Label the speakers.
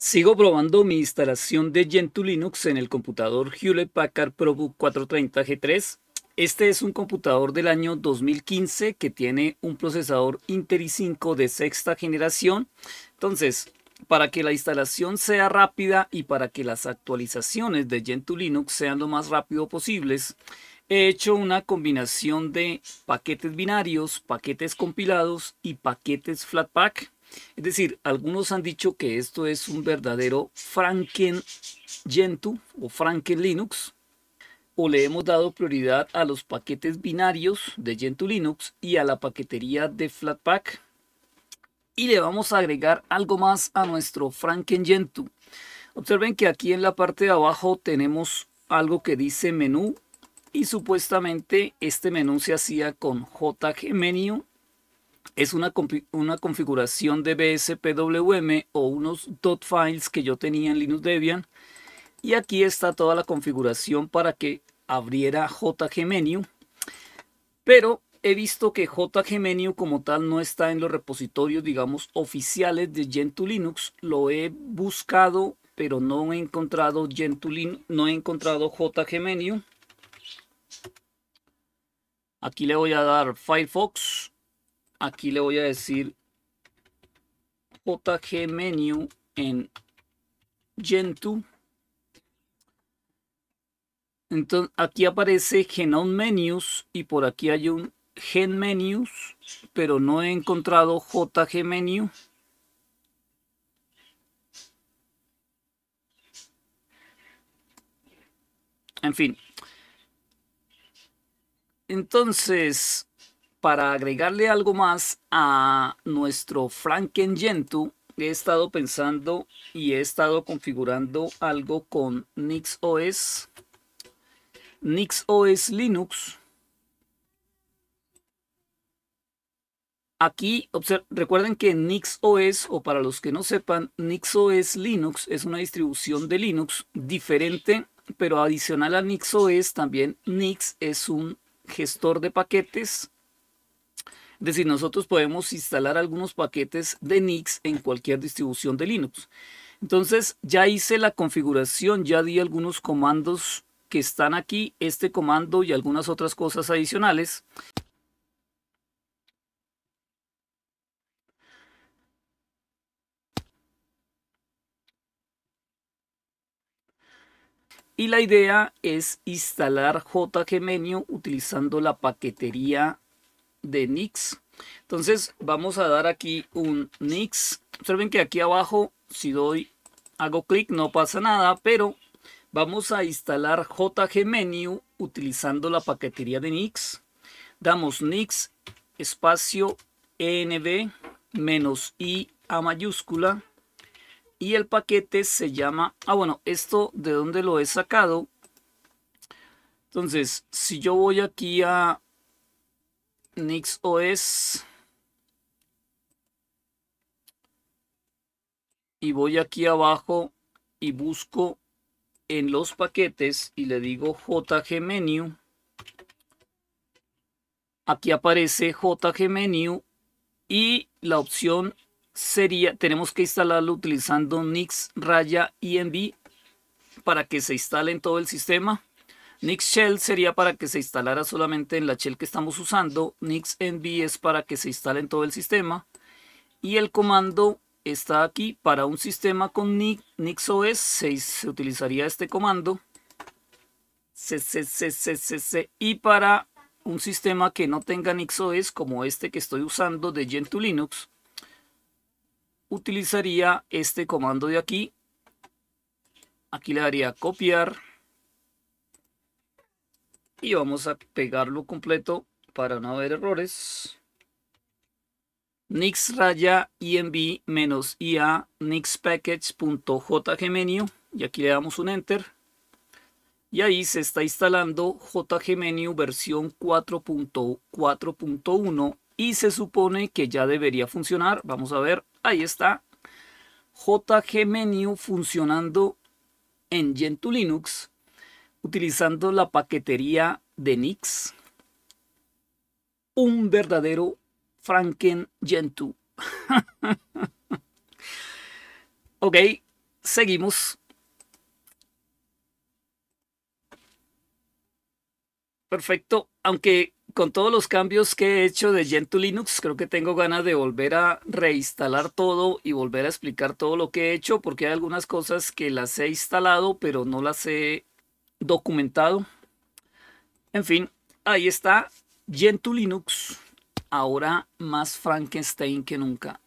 Speaker 1: Sigo probando mi instalación de Gentoo Linux en el computador Hewlett Packard ProBook 430 G3. Este es un computador del año 2015 que tiene un procesador Intel i5 de sexta generación. Entonces, para que la instalación sea rápida y para que las actualizaciones de Gentoo Linux sean lo más rápido posibles, he hecho una combinación de paquetes binarios, paquetes compilados y paquetes Flatpak es decir, algunos han dicho que esto es un verdadero Franken Gentoo o Franken Linux, o le hemos dado prioridad a los paquetes binarios de Gentoo Linux y a la paquetería de Flatpak. Y le vamos a agregar algo más a nuestro Franken Gentoo. Observen que aquí en la parte de abajo tenemos algo que dice menú y supuestamente este menú se hacía con JG Menu es una, configuración de BSPWM o unos dot files que yo tenía en Linux Debian. Y aquí está toda la configuración para que abriera JGMenu. Pero he visto que JGMenu como tal no está en los repositorios, digamos, oficiales de Gentoo Linux. Lo he buscado, pero no he encontrado Gentoo no he encontrado JGMenu. Aquí le voy a dar Firefox aquí le voy a decir JG menu en Gentoo. Entonces aquí aparece Genome Menus y por aquí hay un Gen Menus, pero no he encontrado JG Menu. En fin. Entonces, para agregarle algo más a nuestro Franken Gentoo, he estado pensando y he estado configurando algo con NixOS, NixOS Linux. Aquí, recuerden que NixOS, o para los que no sepan, NixOS Linux es una distribución de Linux diferente, pero adicional a NixOS, también Nix es un gestor de paquetes es decir, nosotros podemos instalar algunos paquetes de Nix en cualquier distribución de Linux. Entonces ya hice la configuración, ya di algunos comandos que están aquí, este comando y algunas otras cosas adicionales. Y la idea es instalar JGMenio utilizando la paquetería de Nix. Entonces vamos a dar aquí un Nix. Observen que aquí abajo si doy, hago clic no pasa nada, pero vamos a instalar Menu utilizando la paquetería de Nix. Damos Nix espacio env menos i a mayúscula y el paquete se llama, ah bueno, esto de dónde lo he sacado. Entonces, si yo voy aquí a OS. Y voy aquí abajo y busco en los paquetes y le digo jgmenu. Aquí aparece jgmenu y la opción sería, tenemos que instalarlo utilizando nix raya env para que se instale en todo el sistema. Nix Shell sería para que se instalara solamente en la shell que estamos usando. Nix NV es para que se instale en todo el sistema. Y el comando está aquí para un sistema con NixOS. Se, se utilizaría este comando. Y para un sistema que no tenga NixOS como este que estoy usando de Gentoo Linux, utilizaría este comando de aquí. Aquí le daría copiar y vamos a pegarlo completo para no haber errores. Nix raya env menos ia nixpackage.jgmenu y aquí le damos un enter. Y ahí se está instalando jgmenu versión 4.4.1 y se supone que ya debería funcionar. Vamos a ver, ahí está. jgmenu funcionando en Gentoo Linux utilizando la paquetería de Nix. Un verdadero Franken Gentoo. ok, seguimos. Perfecto, aunque con todos los cambios que he hecho de Gentoo Linux, creo que tengo ganas de volver a reinstalar todo y volver a explicar todo lo que he hecho, porque hay algunas cosas que las he instalado, pero no las he documentado. En fin, ahí está Gentoo Linux, ahora más Frankenstein que nunca.